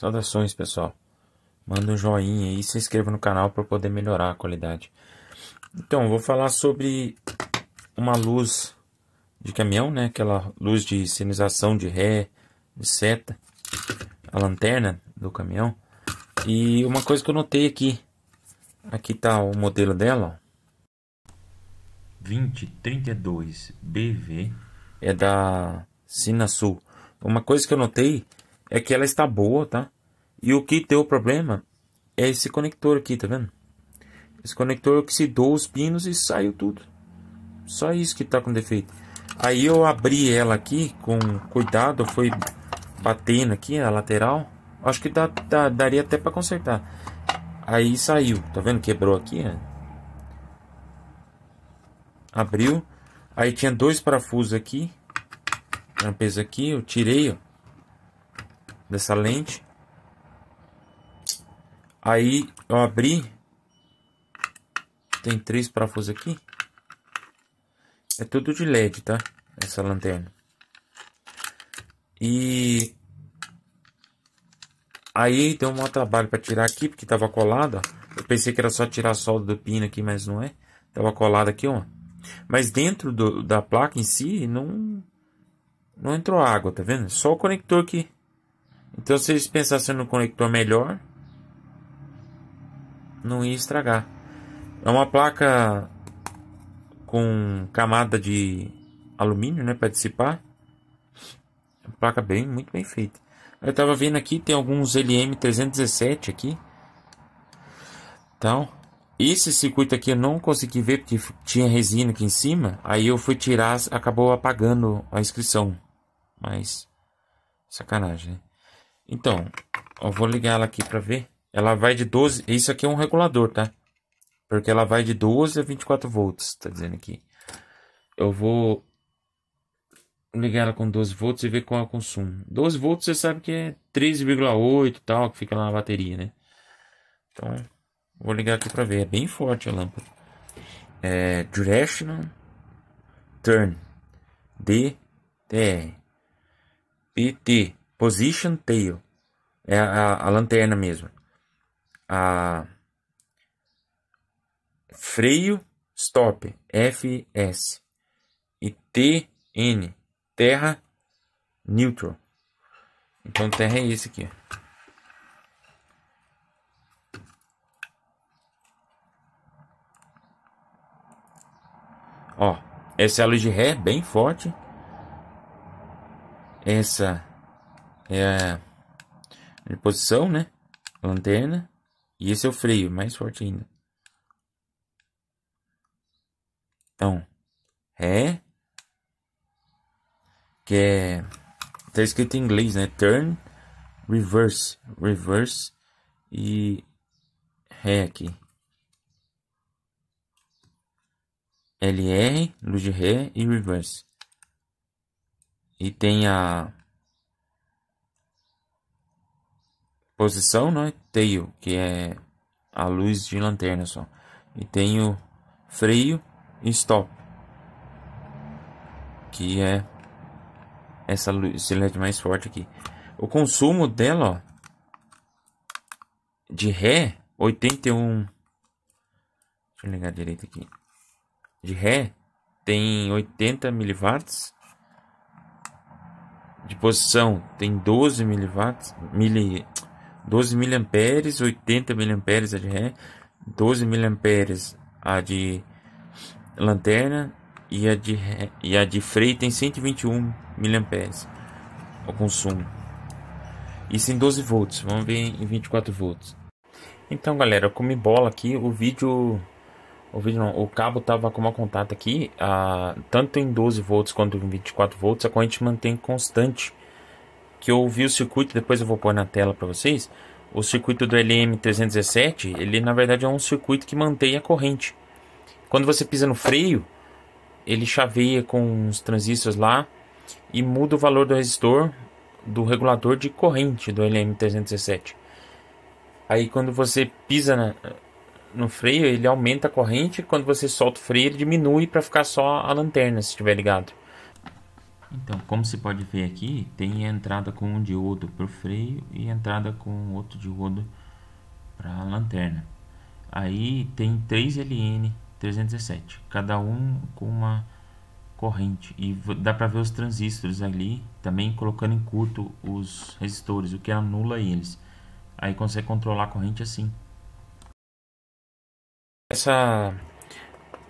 Saudações, pessoal. Manda um joinha e se inscreva no canal para poder melhorar a qualidade. Então, vou falar sobre uma luz de caminhão, né? Aquela luz de sinalização de ré, de seta, a lanterna do caminhão. E uma coisa que eu notei aqui. Aqui tá o modelo dela, ó. 2032 BV é da Sinasul. Uma coisa que eu notei é que ela está boa, tá? E o que deu problema é esse conector aqui, tá vendo? Esse conector oxidou os pinos e saiu tudo. Só isso que tá com defeito. Aí eu abri ela aqui com cuidado, foi batendo aqui a lateral. Acho que dá, dá daria até para consertar. Aí saiu, tá vendo? Quebrou aqui, né? Abriu. Aí tinha dois parafusos aqui. Trampeza aqui, eu tirei, ó dessa lente. Aí eu abri. Tem três parafusos aqui. É tudo de LED, tá? Essa lanterna. E aí deu um maior trabalho para tirar aqui, porque tava colada. Eu pensei que era só tirar a solda do pino aqui, mas não é. Tava colada aqui, ó. Mas dentro do, da placa em si, não, não entrou água, tá vendo? Só o conector que então, se eles pensassem no conector melhor, não ia estragar. É uma placa com camada de alumínio, né, para dissipar. É uma placa bem, muito bem feita. Eu tava vendo aqui, tem alguns LM317 aqui. Então, esse circuito aqui eu não consegui ver porque tinha resina aqui em cima. Aí eu fui tirar, acabou apagando a inscrição. Mas, sacanagem, né? Então, eu vou ligar ela aqui para ver. Ela vai de 12, isso aqui é um regulador, tá? Porque ela vai de 12 a 24 volts, tá dizendo aqui. Eu vou ligar ela com 12 volts e ver qual é o consumo. 12 volts você sabe que é 3,8 tal, que fica lá na bateria, né? Então, vou ligar aqui para ver. É bem forte a lâmpada. É, directional Turn DTR PT Position tail. É a, a, a lanterna mesmo. A freio stop FS e TN terra neutral. Então terra é esse aqui. Ó, essa é a luz de ré é bem forte. Essa é, a posição, né? Lanterna. E esse é o freio, mais forte ainda. Então, ré. Que é. Tá escrito em inglês, né? Turn, reverse, reverse e ré aqui. LR, luz de ré e reverse. E tem a posição, né? Tail, que é a luz de lanterna só. E tenho freio e stop, que é essa luz, esse LED mais forte aqui. O consumo dela, ó, de ré, 81. Deixa eu ligar direito aqui. De ré, tem 80 miliwatts. De posição, tem 12 miliwatts. 12 mA, 80 mA a de ré, 12 mA a de lanterna e a de, ré, e a de freio tem 121 mA o consumo. Isso em 12 volts, vamos ver em 24 volts. Então galera, eu comi bola aqui, o vídeo o vídeo não, o cabo tava com uma contato aqui, a, ah, tanto em 12 volts quanto em 24 volts, é a corrente mantém constante que eu vi o circuito, depois eu vou pôr na tela para vocês. O circuito do LM317, ele na verdade é um circuito que mantém a corrente. Quando você pisa no freio, ele chaveia com os transistores lá e muda o valor do resistor do regulador de corrente do LM317. Aí quando você pisa na, no freio, ele aumenta a corrente, quando você solta o freio, ele diminui para ficar só a lanterna se estiver ligado. Então, como se pode ver aqui, tem entrada com um diodo para o freio e entrada com outro diodo para a lanterna. Aí tem 3 LN 317, cada um com uma corrente e dá para ver os transistores ali também colocando em curto os resistores, o que anula eles. Aí consegue controlar a corrente assim. Essa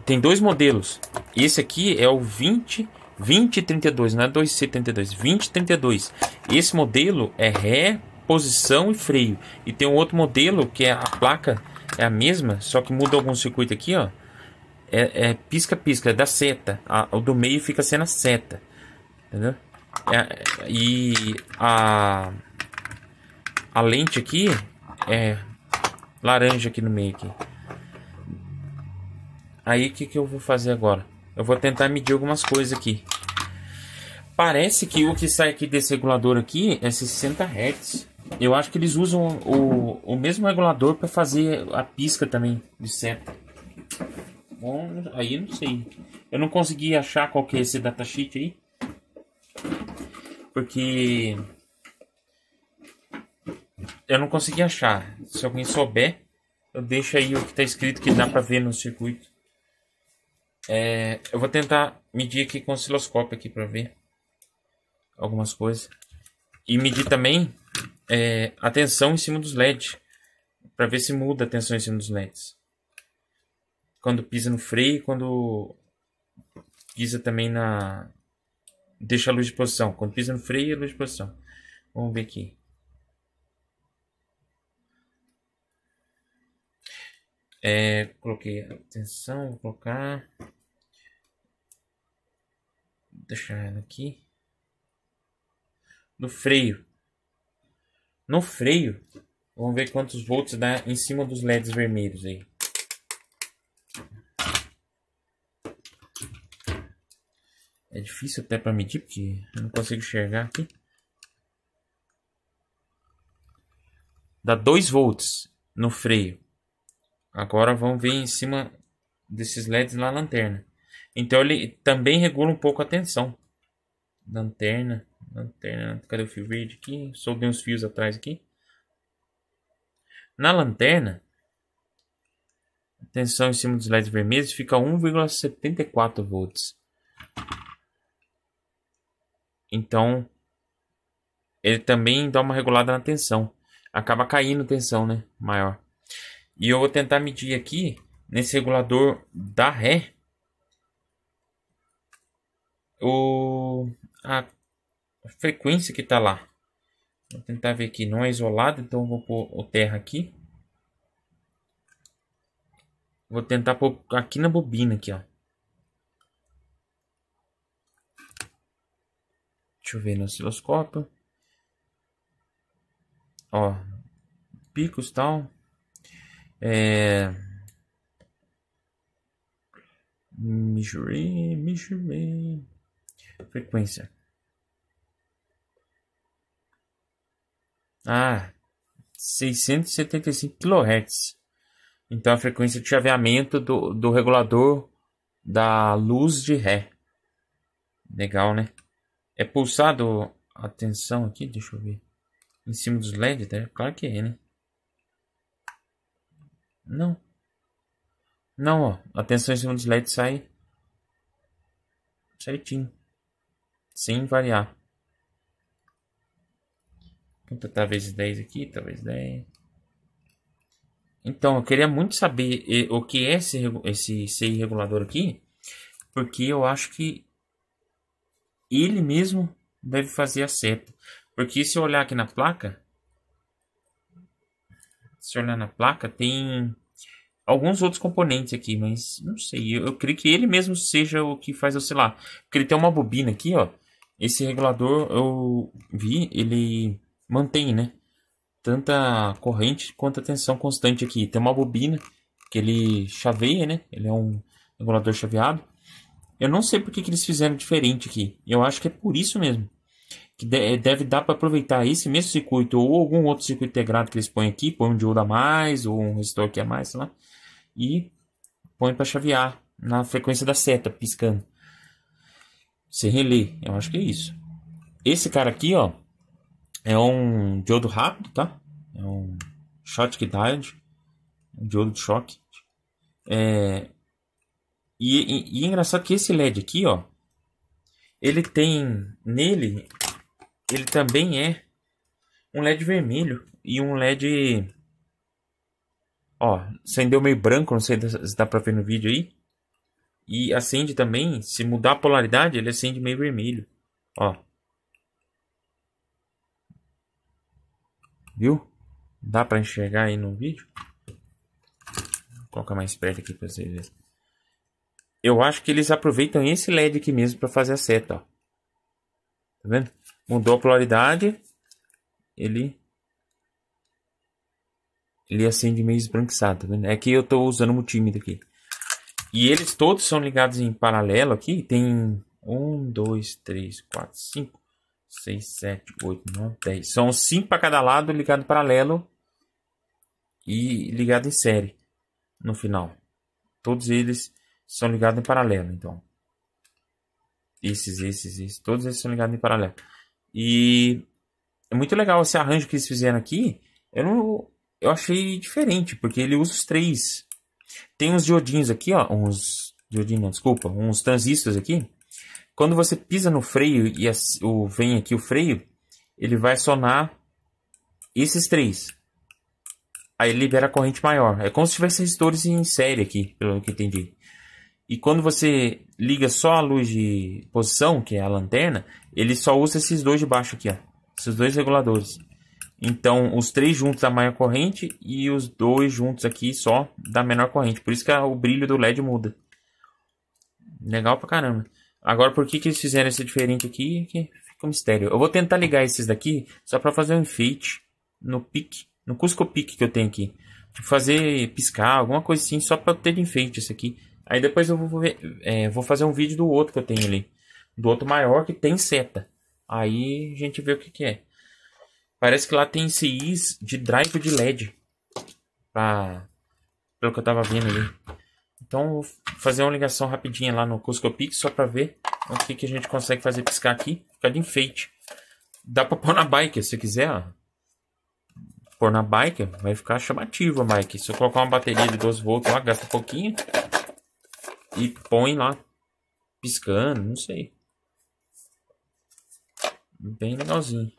tem dois modelos. Esse aqui é o 20 2032, não é 2C32, 2032. Esse modelo é ré, posição e freio. E tem um outro modelo que é a placa é a mesma, só que muda algum circuito aqui, ó. É, é pisca-pisca, é, é da seta. A, o do meio fica sendo a seta. Entendeu? É, e a, a lente aqui é laranja aqui no meio aqui. Aí o que, que eu vou fazer agora? Eu vou tentar medir algumas coisas aqui. Parece que o que sai aqui desse regulador aqui é 60 Hz. Eu acho que eles usam o, o mesmo regulador para fazer a pisca também de seta. Bom, aí não sei. Eu não consegui achar qual que é esse datasheet aí. Porque... Eu não consegui achar. Se alguém souber, eu deixo aí o que está escrito que dá para ver no circuito. É, eu vou tentar medir aqui com o osciloscópio aqui para ver algumas coisas. E medir também é, a tensão em cima dos LEDs. Para ver se muda a tensão em cima dos LEDs. Quando pisa no freio, quando pisa também na... Deixa a luz de posição. Quando pisa no freio, a luz de posição. Vamos ver aqui. É, coloquei a tensão, vou colocar deixar aqui. No freio. No freio. Vamos ver quantos volts dá em cima dos LEDs vermelhos aí. É difícil até para medir, porque eu não consigo enxergar aqui. Dá 2 volts no freio. Agora vamos ver em cima desses LEDs na lanterna. Então ele também regula um pouco a tensão. Lanterna, lanterna, cadê o fio verde aqui? Soldei uns fios atrás aqui. Na lanterna, a tensão em cima dos LEDs vermelhos fica 1,74 volts. Então, ele também dá uma regulada na tensão. Acaba caindo tensão, né? Maior. E eu vou tentar medir aqui, nesse regulador da ré, o, a frequência que está lá. Vou tentar ver aqui, não é isolado, então vou pôr o terra aqui. Vou tentar pôr aqui na bobina aqui, ó. Deixa eu ver no osciloscópio. Ó, picos tal. É... Measure, measure frequência. Ah, 675 kHz. Então a frequência de chaveamento do, do regulador da luz de ré. Legal, né? É pulsado a tensão aqui, deixa eu ver. Em cima dos LEDs, né? Claro que é, né? Não. Não, ó. A tensão em cima dos LEDs sai certinho sem variar. Vou tentar vezes 10 aqui, talvez 10. Então, eu queria muito saber o que é esse, esse CI regulador aqui, porque eu acho que ele mesmo deve fazer a seta. Porque se eu olhar aqui na placa, se eu olhar na placa, tem alguns outros componentes aqui, mas não sei. Eu, eu creio que ele mesmo seja o que faz oscilar. Porque ele tem uma bobina aqui, ó, esse regulador eu vi, ele mantém, né? Tanta corrente quanto a tensão constante aqui. Tem uma bobina que ele chaveia, né? Ele é um regulador chaveado. Eu não sei porque que eles fizeram diferente aqui. Eu acho que é por isso mesmo. Que eh, deve dar para aproveitar esse mesmo circuito ou algum outro circuito integrado que eles põem aqui, põe um diodo a mais ou um resistor aqui a mais, sei lá, e põe para chavear na frequência da seta piscando. Você relê, eu acho que é isso. Esse cara aqui, ó, é um diodo rápido, tá? É um que Diode, um diodo de choque. É... E, e, e é engraçado que esse LED aqui, ó, ele tem nele, ele também é um LED vermelho e um LED. Ó, acendeu meio branco, não sei se dá pra ver no vídeo aí. E acende também, se mudar a polaridade, ele acende meio vermelho. Ó. Viu? Dá para enxergar aí no vídeo? Vou colocar é mais perto aqui para vocês verem. Eu acho que eles aproveitam esse LED aqui mesmo para fazer a seta, ó. Tá vendo? Mudou a polaridade, ele ele acende meio esbranquiçado, tá vendo? É que eu tô usando multímetro aqui. E eles todos são ligados em paralelo aqui. Tem 1, 2, 3, 4, 5, 6, 7, 8, 9, 10. São 5 para cada lado ligado em paralelo e ligado em série no final. Todos eles são ligados em paralelo, então. Esses, esses, esses. Todos eles são ligados em paralelo. E é muito legal esse arranjo que eles fizeram aqui. Eu, não, eu achei diferente, porque ele usa os três tem uns diodinhos aqui, ó, uns diodinhos não, desculpa, uns transistores aqui. Quando você pisa no freio e o, vem aqui o freio, ele vai sonar esses três. Aí libera a corrente maior. É como se tivesse resistores em série aqui, pelo que entendi. E quando você liga só a luz de posição, que é a lanterna, ele só usa esses dois de baixo aqui, ó. Esses dois reguladores. Então, os três juntos da maior corrente e os dois juntos aqui só da menor corrente. Por isso que o brilho do LED muda. Legal pra caramba. Agora, por que, que eles fizeram esse diferente aqui? Que fica um mistério. Eu vou tentar ligar esses daqui só pra fazer um enfeite no pique, no Cusco Pique que eu tenho aqui. Tipo, fazer piscar, alguma coisa assim, só pra ter de enfeite esse aqui. Aí depois eu vou, ver, é, vou fazer um vídeo do outro que eu tenho ali. Do outro maior que tem seta. Aí a gente vê o que, que é. Parece que lá tem CIs de drive de LED. Pra... Pelo que eu tava vendo ali. Então vou fazer uma ligação rapidinha lá no Cuscopix só pra ver o que, que a gente consegue fazer piscar aqui. Fica de enfeite. Dá pra pôr na bike se quiser, ó. Pôr na bike, vai ficar chamativo a bike. Se eu colocar uma bateria de 12 volts lá, gasta um pouquinho. E põe lá. Piscando, não sei. Bem legalzinho.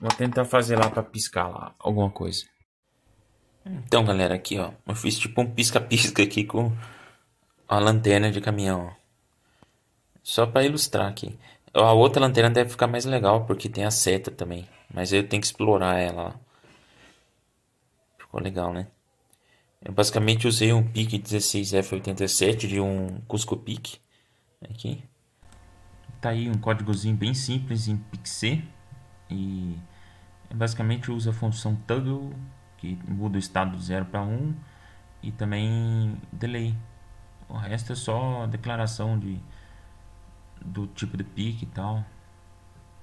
Vou tentar fazer lá pra piscar lá alguma coisa. Então, galera, aqui, ó. Eu fiz tipo um pisca-pisca aqui com a lanterna de caminhão. Só pra ilustrar aqui. A outra lanterna deve ficar mais legal, porque tem a seta também. Mas eu tenho que explorar ela. Ficou legal, né? Eu basicamente usei um PIC 16F87 de um Cusco PIC. Aqui. Tá aí um códigozinho bem simples em pic e basicamente usa a função toggle, que muda o estado do 0 para 1, um, e também delay. O resto é só declaração de, do tipo de pique e tal.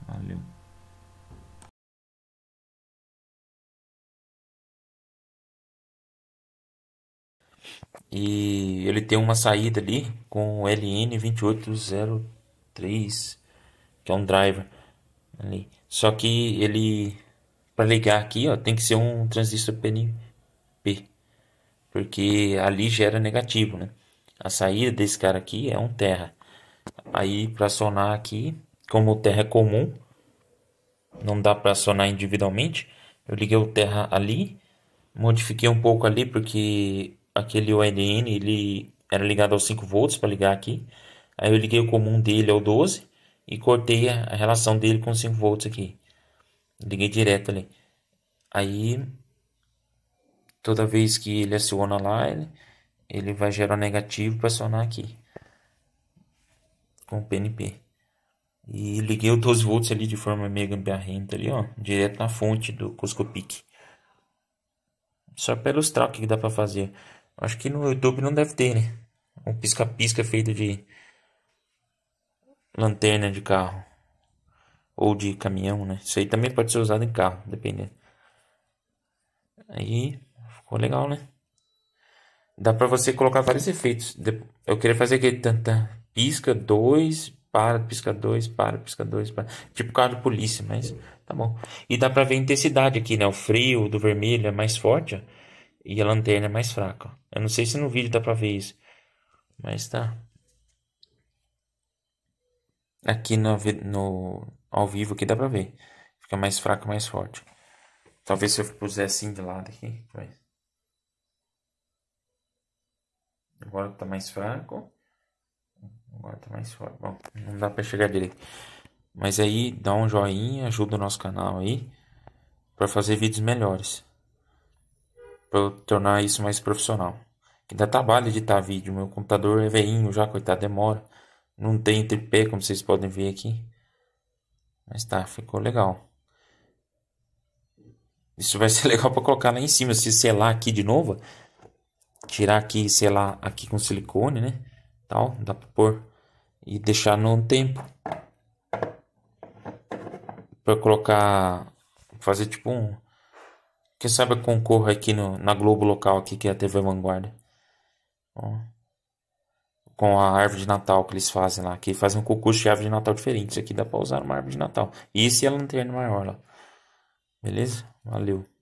Valeu. e ele tem uma saída ali com o LN2803, que é um driver ali. Só que ele, para ligar aqui, ó, tem que ser um transistor PNP, porque ali gera negativo, né? A saída desse cara aqui é um terra. Aí para sonar aqui, como o terra é comum, não dá para sonar individualmente. Eu liguei o terra ali, modifiquei um pouco ali porque aquele ONN ele era ligado aos 5 volts para ligar aqui. Aí eu liguei o comum dele ao 12 e cortei a relação dele com 5 volts aqui. Liguei direto ali. Aí, toda vez que ele aciona lá, ele, ele vai gerar negativo para acionar aqui. Com o PNP. E liguei o 12 volts ali de forma meio gambiarrenta ali, ó. Direto na fonte do Coscopic. Só para ilustrar o que, que dá para fazer. Acho que no YouTube não deve ter, né? Um pisca-pisca feito de lanterna né, de carro ou de caminhão, né? Isso aí também pode ser usado em carro, dependendo. Aí ficou legal, né? Dá para você colocar vários efeitos. Eu queria fazer aquele tanta pisca dois, para, pisca dois, para, pisca dois, para, tipo carro de polícia, mas tá bom. E dá para ver a intensidade aqui, né? O frio do vermelho é mais forte, ó, e a lanterna é mais fraca. Ó. Eu não sei se no vídeo dá para ver isso, mas tá. Aqui no, no, ao vivo aqui dá pra ver. Fica mais fraco, mais forte. Talvez se eu puser assim de lado aqui. Agora tá mais fraco. Agora tá mais forte. Bom, não dá pra chegar direito. Mas aí dá um joinha, ajuda o nosso canal aí. para fazer vídeos melhores. para tornar isso mais profissional. Que dá trabalho editar vídeo. Meu computador é veinho já, coitado, demora. Não tem tripé, como vocês podem ver aqui. Mas tá, ficou legal. Isso vai ser legal para colocar lá em cima. Se selar aqui de novo. Tirar aqui, selar aqui com silicone, né? Tal, dá pra pôr. E deixar no tempo. Pra colocar... Fazer tipo um... Quem sabe concorra aqui no, na Globo local aqui, que é a TV Vanguarda. Ó com a árvore de Natal que eles fazem lá, que fazem um concurso de árvore de Natal diferente. Isso aqui dá pra usar uma árvore de Natal. E é a lanterna maior lá. Beleza? Valeu.